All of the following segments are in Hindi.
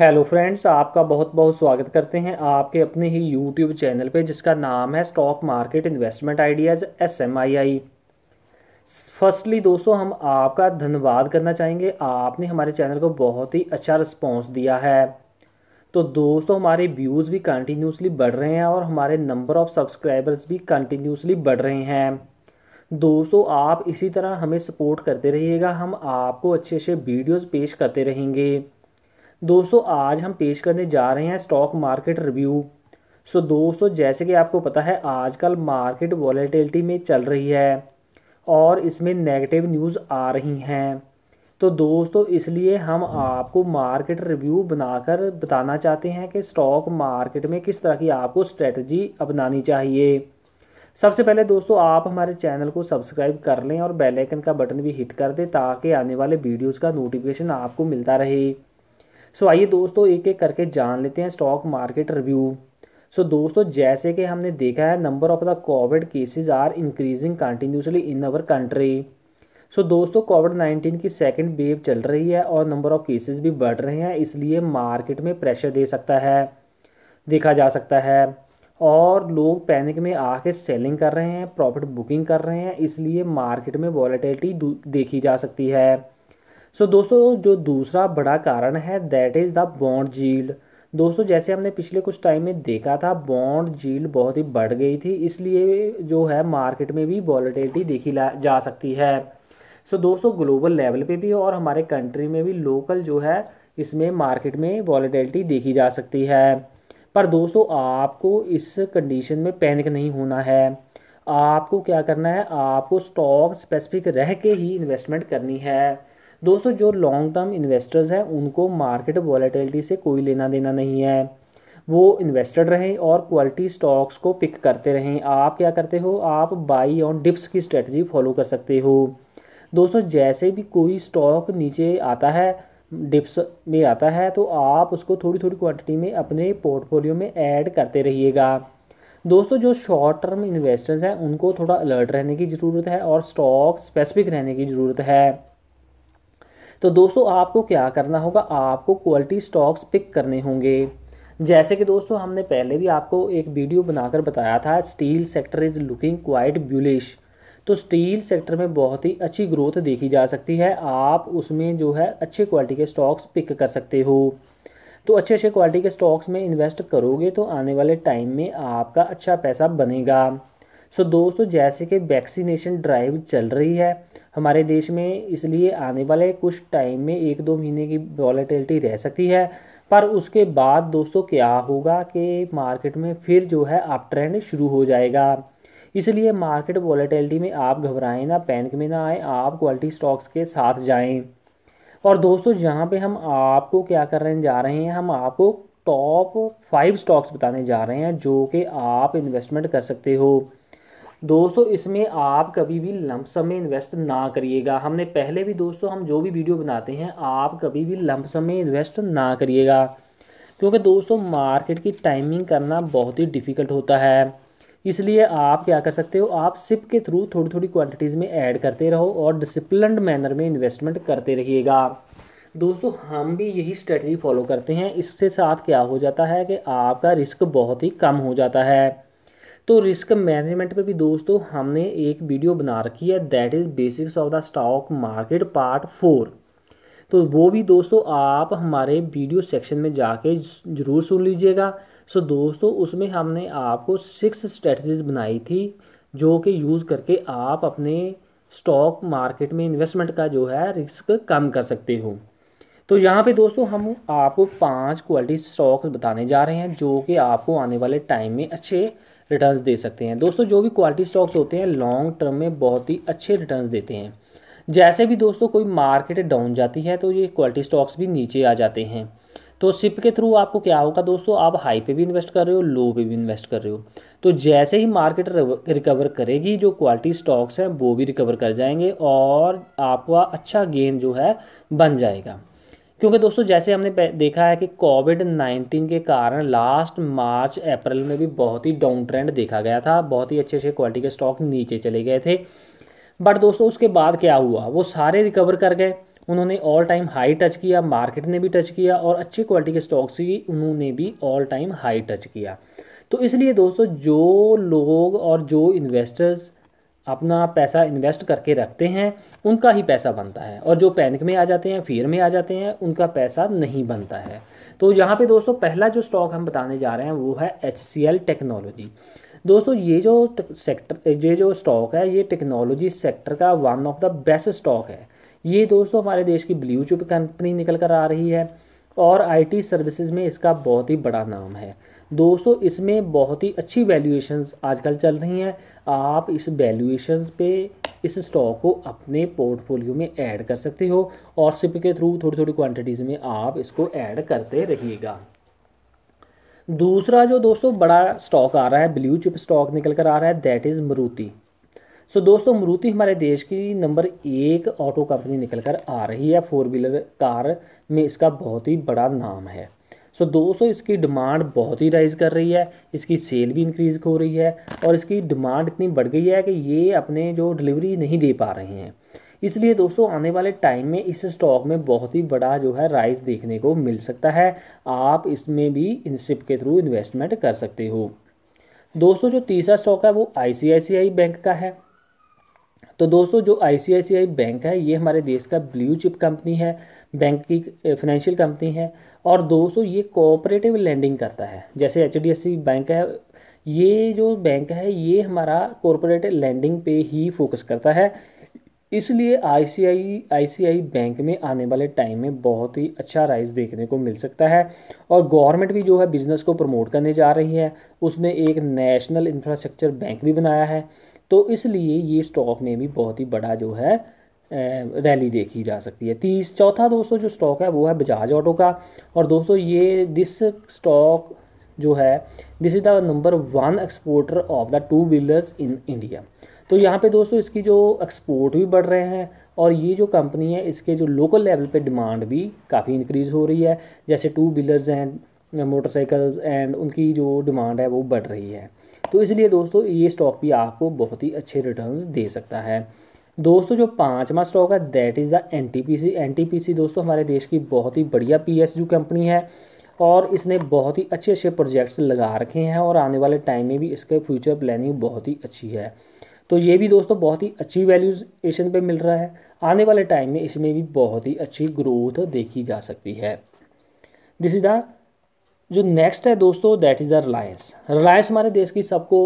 हेलो फ्रेंड्स आपका बहुत बहुत स्वागत करते हैं आपके अपने ही यूट्यूब चैनल पे जिसका नाम है stock market investment ideas S M I I firstly दोस्तों हम आपका धन्यवाद करना चाहेंगे आपने हमारे चैनल को बहुत ही अच्छा रिस्पॉन्स दिया है तो दोस्तों हमारे व्यूज़ भी कंटिन्यूसली बढ़ रहे हैं और हमारे नंबर ऑफ़ सब्सक्राइबर्स भी कंटिन्यूसली बढ़ रहे हैं दोस्तों आप इसी तरह हमें सपोर्ट करते रहिएगा हम आपको अच्छे अच्छे वीडियोज़ पेश करते रहेंगे दोस्तों आज हम पेश करने जा रहे हैं स्टॉक मार्केट रिव्यू सो दोस्तों जैसे कि आपको पता है आजकल मार्केट वॉलेटिलिटी में चल रही है और इसमें नेगेटिव न्यूज़ आ रही हैं तो दोस्तों इसलिए हम आपको मार्केट रिव्यू बनाकर बताना चाहते हैं कि स्टॉक मार्केट में किस तरह की आपको स्ट्रेटजी अपनानी चाहिए सबसे पहले दोस्तों आप हमारे चैनल को सब्सक्राइब कर लें और बेल आइकन का बटन भी हिट कर दें ताकि आने वाले वीडियोस का नोटिफिकेशन आपको मिलता रहे सो आइए दोस्तों एक एक करके जान लेते हैं stock market review so so, दोस्तों जैसे कि हमने देखा है number of the COVID cases are increasing continuously in our country so दोस्तों कोविड नाइन्टीन की सेकेंड वेव चल रही है और नंबर ऑफ केसेस भी बढ़ रहे हैं इसलिए मार्केट में प्रेशर दे सकता है देखा जा सकता है और लोग पैनिक में आके सेलिंग कर रहे हैं प्रॉफिट बुकिंग कर रहे हैं इसलिए मार्केट में वॉलेटिलिटी देखी जा सकती है सो so, दोस्तों जो दूसरा बड़ा कारण है that is the bond yield दोस्तों जैसे हमने पिछले कुछ टाइम में देखा था बॉन्ड जील्ड बहुत ही बढ़ गई थी इसलिए जो है मार्केट में भी वॉलीटिलिटी देखी जा सकती है सो so, दोस्तों ग्लोबल लेवल पे भी और हमारे कंट्री में भी लोकल जो है इसमें मार्केट में वॉलीटिलिटी देखी जा सकती है पर दोस्तों आपको इस कंडीशन में पैनिक नहीं होना है आपको क्या करना है आपको स्टॉक स्पेसिफिक रह के ही इन्वेस्टमेंट करनी है दोस्तों जो लॉन्ग टर्म इन्वेस्टर्स हैं उनको मार्केट वॉलेटिलिटी से कोई लेना देना नहीं है वो इन्वेस्टेड रहें और क्वालिटी स्टॉक्स को पिक करते रहें आप क्या करते हो आप बाई ऑन डिप्स की स्ट्रेटजी फॉलो कर सकते हो दोस्तों जैसे भी कोई स्टॉक नीचे आता है डिप्स में आता है तो आप उसको थोड़ी थोड़ी क्वांटिटी में अपने पोर्टफोलियो में ऐड करते रहिएगा दोस्तों जो शॉर्ट टर्म इन्वेस्टर्स हैं उनको थोड़ा अलर्ट रहने की ज़रूरत है और स्टॉक स्पेसिफिक रहने की ज़रूरत है तो दोस्तों आपको क्या करना होगा आपको क्वालिटी स्टॉक्स पिक करने होंगे जैसे कि दोस्तों हमने पहले भी आपको एक वीडियो बनाकर बताया था steel sector is looking quite bullish तो स्टील सेक्टर में बहुत ही अच्छी ग्रोथ देखी जा सकती है आप उसमें जो है अच्छे क्वालिटी के स्टॉक्स पिक कर सकते हो तो अच्छे अच्छे क्वालिटी के स्टॉक्स में इन्वेस्ट करोगे तो आने वाले टाइम में आपका अच्छा पैसा बनेगा सो so, दोस्तों जैसे कि वैक्सीनेशन ड्राइव चल रही है हमारे देश में इसलिए आने वाले कुछ टाइम में एक दो महीने की वॉलेटिलिटी रह सकती है पर उसके बाद दोस्तों क्या होगा कि मार्केट में फिर जो है अप ट्रेंड शुरू हो जाएगा इसलिए मार्केट वॉलेटिलिटी में आप घबराएं ना पैनिक में ना आए आप क्वालिटी स्टॉक्स के साथ जाएं और दोस्तों यहाँ पे हम आपको क्या करने जा रहे हैं हम आपको टॉप फाइव स्टॉक्स बताने जा रहे हैं जो कि आप इन्वेस्टमेंट कर सकते हो दोस्तों इसमें आप कभी भी लमसम में इन्वेस्ट ना करिएगा हमने पहले भी दोस्तों हम जो भी वीडियो बनाते हैं आप कभी भी लमसम में इन्वेस्ट ना करिएगा क्योंकि दोस्तों मार्केट की टाइमिंग करना बहुत ही डिफ़िकल्ट होता है इसलिए आप क्या कर सकते हो आप सिप के थ्रू थोड़ी थोड़ी क्वांटिटीज़ में ऐड करते रहो और डिसिप्लिन मैनर में इन्वेस्टमेंट करते रहिएगा दोस्तों हम भी यही स्ट्रेटजी फॉलो करते हैं इससे साथ क्या हो जाता है कि आपका रिस्क बहुत ही कम हो जाता है तो रिस्क मैनेजमेंट पे भी दोस्तों हमने एक वीडियो बना रखी है that is basics of the stock market part four तो वो भी दोस्तों आप हमारे वीडियो सेक्शन में जाके ज़रूर सुन लीजिएगा सो दोस्तों उसमें हमने आपको सिक्स स्ट्रेटजीज बनाई थी जो कि यूज़ करके आप अपने स्टॉक मार्केट में इन्वेस्टमेंट का जो है रिस्क कम कर सकते हो तो यहाँ पे दोस्तों हम आपको पांच क्वालिटी स्टॉक्स बताने जा रहे हैं जो कि आपको आने वाले टाइम में अच्छे रिटर्न्स दे सकते हैं दोस्तों जो भी क्वालिटी स्टॉक्स होते हैं लॉन्ग टर्म में बहुत ही अच्छे रिटर्न्स देते हैं जैसे भी दोस्तों कोई मार्केट डाउन जाती है तो ये क्वालिटी स्टॉक्स भी नीचे आ जाते हैं तो सिप के थ्रू आपको क्या होगा दोस्तों आप हाई पे भी इन्वेस्ट कर रहे हो लो पे भी इन्वेस्ट कर रहे हो तो जैसे ही मार्केट रिकवर करेगी जो क्वालिटी स्टॉक्स हैं वो भी रिकवर कर जाएंगे और आपका अच्छा गेन जो है बन जाएगा क्योंकि दोस्तों जैसे हमने देखा है कि कोविड नाइन्टीन के कारण लास्ट मार्च अप्रैल में भी बहुत ही डाउन ट्रेंड देखा गया था बहुत ही अच्छे अच्छे क्वालिटी के स्टॉक नीचे चले गए थे बट दोस्तों उसके बाद क्या हुआ वो सारे रिकवर कर गए उन्होंने ऑल टाइम हाई टच किया मार्केट ने भी टच किया और अच्छी क्वालिटी के स्टॉक्स ही उन्होंने भी ऑल टाइम हाई टच किया तो इसलिए दोस्तों जो लोग और जो इन्वेस्टर्स अपना पैसा इन्वेस्ट करके रखते हैं उनका ही पैसा बनता है और जो पैनिक में आ जाते हैं फियर में आ जाते हैं उनका पैसा नहीं बनता है तो यहाँ पे दोस्तों पहला जो स्टॉक हम बताने जा रहे हैं वो है एच सी एल टेक्नोलॉजी दोस्तों ये जो सेक्टर ये जो स्टॉक है ये टेक्नोलॉजी सेक्टर का one of the best stock है ये दोस्तों हमारे देश की ब्लू चिप कंपनी निकल कर आ रही है और आईटी सर्विसेज में इसका बहुत ही बड़ा नाम है दोस्तों इसमें बहुत ही अच्छी वैल्यूएशंस आजकल चल रही हैं आप इस वैल्यूएशंस पे इस स्टॉक को अपने पोर्टफोलियो में ऐड कर सकते हो और सिप के थ्रू थोड़ी थोड़ी क्वांटिटीज़ में आप इसको ऐड करते रहिएगा दूसरा जो दोस्तों बड़ा स्टॉक आ रहा है ब्लू चिप स्टॉक निकल कर आ रहा है दैट इज़ मरूती सो दोस्तों मरुति हमारे देश की नंबर एक ऑटो कंपनी निकल कर आ रही है फोर व्हीलर कार में इसका बहुत ही बड़ा नाम है सो so, दोस्तों इसकी डिमांड बहुत ही राइज़ कर रही है इसकी सेल भी इंक्रीज़ हो रही है और इसकी डिमांड इतनी बढ़ गई है कि ये अपने जो डिलीवरी नहीं दे पा रहे हैं इसलिए दोस्तों आने वाले टाइम में इस स्टॉक में बहुत ही बड़ा जो है राइज देखने को मिल सकता है आप इसमें भी इनशिप के थ्रू इन्वेस्टमेंट कर सकते हो दोस्तों जो तीसरा स्टॉक है वो आई बैंक का है तो दोस्तों जो आई बैंक है ये हमारे देश का ब्लू चिप कंपनी है बैंक की फाइनेंशियल कंपनी है और दोस्तों ये कोऑपरेटिव लैंडिंग करता है जैसे एच बैंक है ये जो बैंक है ये हमारा कॉरपोरेट लैंडिंग पे ही फोकस करता है इसलिए आईसीआई आई बैंक में आने वाले टाइम में बहुत ही अच्छा राइज देखने को मिल सकता है और गवर्नमेंट भी जो है बिज़नेस को प्रमोट करने जा रही है उसने एक नेशनल इंफ्रास्ट्रक्चर बैंक भी बनाया है तो इसलिए ये स्टॉक में भी बहुत ही बड़ा जो है रैली देखी जा सकती है तीस चौथा दोस्तों जो स्टॉक है वो है बजाज ऑटो का और दोस्तों ये दिस स्टॉक जो है this is the number one exporter of the two wheelers in India तो यहाँ पे दोस्तों इसकी जो एक्सपोर्ट भी बढ़ रहे हैं और ये जो कंपनी है इसके जो लोकल लेवल पे डिमांड भी काफ़ी इंक्रीज़ हो रही है जैसे two wheelers and motorcycles and उनकी जो डिमांड है वो बढ़ रही है तो इसलिए दोस्तों ये स्टॉक भी आपको बहुत ही अच्छे रिटर्न्स दे सकता है दोस्तों जो पांचवा स्टॉक है that is the N T दोस्तों हमारे देश की बहुत ही बढ़िया पी कंपनी है और इसने बहुत ही अच्छे अच्छे प्रोजेक्ट्स लगा रखे हैं और आने वाले टाइम में भी इसके फ्यूचर प्लानिंग बहुत ही अच्छी है तो ये भी दोस्तों बहुत ही अच्छी एशन पे मिल रहा है आने वाले टाइम में इसमें भी बहुत ही अच्छी ग्रोथ देखी जा सकती है दिस इज़ द जो नेक्स्ट है दोस्तों that is the Reliance Reliance हमारे देश की सबको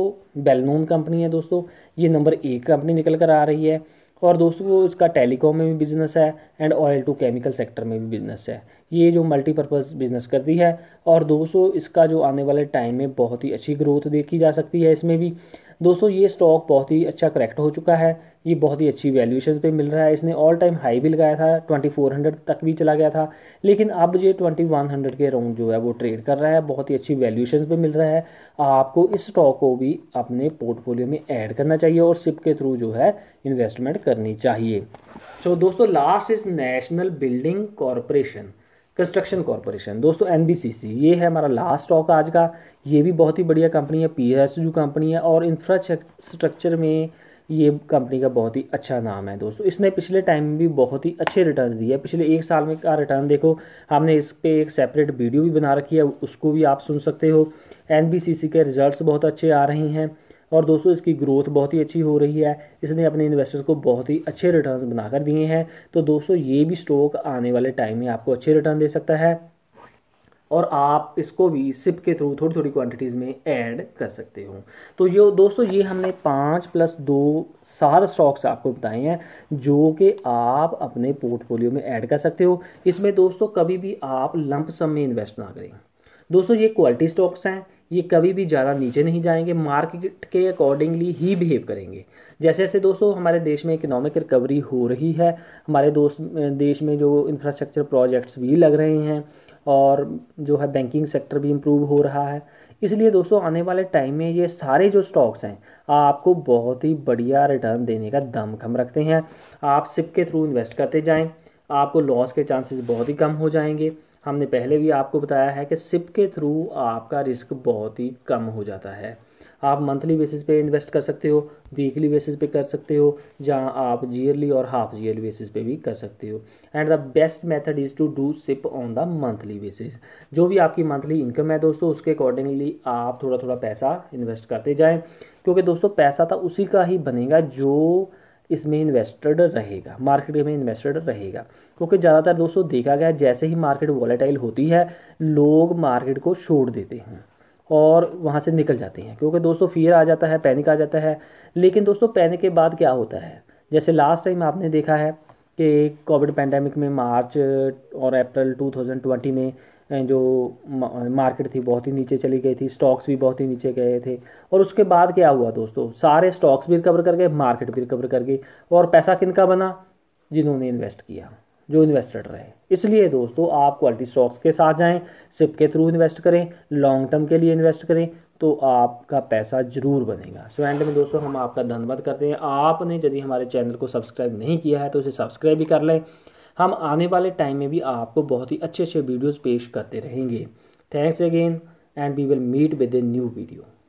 वेल नोन कंपनी है दोस्तों ये नंबर एक कंपनी निकल कर आ रही है और दोस्तों इसका टेलीकॉम में भी बिज़नेस है and oil to chemical sector में भी बिज़नेस है ये जो मल्टीपर्पज़ बिज़नेस करती है और दोस्तों इसका जो आने वाले टाइम में बहुत ही अच्छी ग्रोथ देखी जा सकती है इसमें भी दोस्तों ये स्टॉक बहुत ही अच्छा करेक्ट हो चुका है ये बहुत ही अच्छी वैल्यूएशन पे मिल रहा है इसने ऑल टाइम हाई भी लगाया था 2400 तक भी चला गया था लेकिन अब ये 2100 के अराउंड जो है वो ट्रेड कर रहा है बहुत ही अच्छी वैल्यूएशन पे मिल रहा है आपको इस स्टॉक को भी अपने पोर्टफोलियो में ऐड करना चाहिए और सिप के थ्रू जो है इन्वेस्टमेंट करनी चाहिए सो so, दोस्तों last is national building corporation construction corporation दोस्तों एन ये है हमारा लास्ट स्टॉक आज का ये भी बहुत ही बढ़िया कंपनी है पी कंपनी है और इंफ्रास्ट्रक्चर में ये कंपनी का बहुत ही अच्छा नाम है दोस्तों इसने पिछले टाइम में भी बहुत ही अच्छे रिटर्न दिए हैं पिछले एक साल में का रिटर्न देखो हमने इस पर एक सेपरेट वीडियो भी बना रखी है उसको भी आप सुन सकते हो एन के रिजल्ट बहुत अच्छे आ रहे हैं और दोस्तों इसकी ग्रोथ बहुत ही अच्छी हो रही है इसने अपने इन्वेस्टर्स को बहुत ही अच्छे रिटर्न बनाकर दिए हैं तो दोस्तों ये भी स्टॉक आने वाले टाइम में आपको अच्छे रिटर्न दे सकता है और आप इसको भी सिप के थ्रू थोड़ी थोड़ी क्वांटिटीज़ में ऐड कर सकते हो तो ये दोस्तों ये हमने पाँच प्लस दो सात स्टॉक्स आपको बताए हैं जो कि आप अपने पोर्टफोलियो में ऐड कर सकते हो इसमें दोस्तों कभी भी आप लंप सम में इन्वेस्ट ना करें दोस्तों ये क्वालिटी स्टॉक्स हैं ये कभी भी ज़्यादा नीचे नहीं जाएंगे मार्केट के अकॉर्डिंगली ही बिहेव करेंगे जैसे जैसे दोस्तों हमारे देश में इकोनॉमिक रिकवरी हो रही है हमारे दोस्त देश में जो इंफ्रास्ट्रक्चर प्रोजेक्ट्स भी लग रहे हैं और जो है बैंकिंग सेक्टर भी इम्प्रूव हो रहा है इसलिए दोस्तों आने वाले टाइम में ये सारे जो स्टॉक्स हैं आपको बहुत ही बढ़िया रिटर्न देने का दमखम रखते हैं आप सिप के थ्रू इन्वेस्ट करते जाएं आपको लॉस के चांसेस बहुत ही कम हो जाएंगे हमने पहले भी आपको बताया है कि सिप के थ्रू आपका रिस्क बहुत ही कम हो जाता है आप मंथली बेसिस पे इन्वेस्ट कर सकते हो वीकली बेसिस पे कर सकते हो जहाँ आप जीयरली और हाफ जीअरली बेसिस पे भी कर सकते हो and the best method is to do SIP on the monthly basis जो भी आपकी मंथली इनकम है दोस्तों उसके अकॉर्डिंगली आप थोड़ा थोड़ा पैसा इन्वेस्ट करते जाएं क्योंकि दोस्तों पैसा तो उसी का ही बनेगा जो इसमें इन्वेस्टेड रहेगा मार्केट में इन्वेस्टेड रहेगा क्योंकि ज़्यादातर दोस्तों देखा गया जैसे ही मार्केट वॉलेटाइल होती है लोग मार्केट को छोड़ देते हैं और वहाँ से निकल जाते हैं क्योंकि दोस्तों फियर आ जाता है पैनिक आ जाता है लेकिन दोस्तों पैनिक के बाद क्या होता है जैसे लास्ट टाइम आपने देखा है कि कोविड पैंडमिक में मार्च और अप्रैल 2020 में जो मार्केट थी बहुत ही नीचे चली गई थी स्टॉक्स भी बहुत ही नीचे गए थे और उसके बाद क्या हुआ दोस्तों सारे स्टॉक्स भी रिकवर कर गए मार्केट भी रिकवर कर गई और पैसा किन का बना जिन्होंने इन्वेस्ट किया जो इन्वेस्टेड रहे इसलिए दोस्तों आप क्वालिटी स्टॉक्स के साथ जाएं सिप के थ्रू इन्वेस्ट करें लॉन्ग टर्म के लिए इन्वेस्ट करें तो आपका पैसा जरूर बनेगा सो एंड में दोस्तों हम आपका धन्यवाद करते हैं आपने यदि हमारे चैनल को सब्सक्राइब नहीं किया है तो उसे सब्सक्राइब भी कर लें हम आने वाले टाइम में भी आपको बहुत ही अच्छे अच्छे वीडियोज़ पेश करते रहेंगे thanks again and we will meet with a new video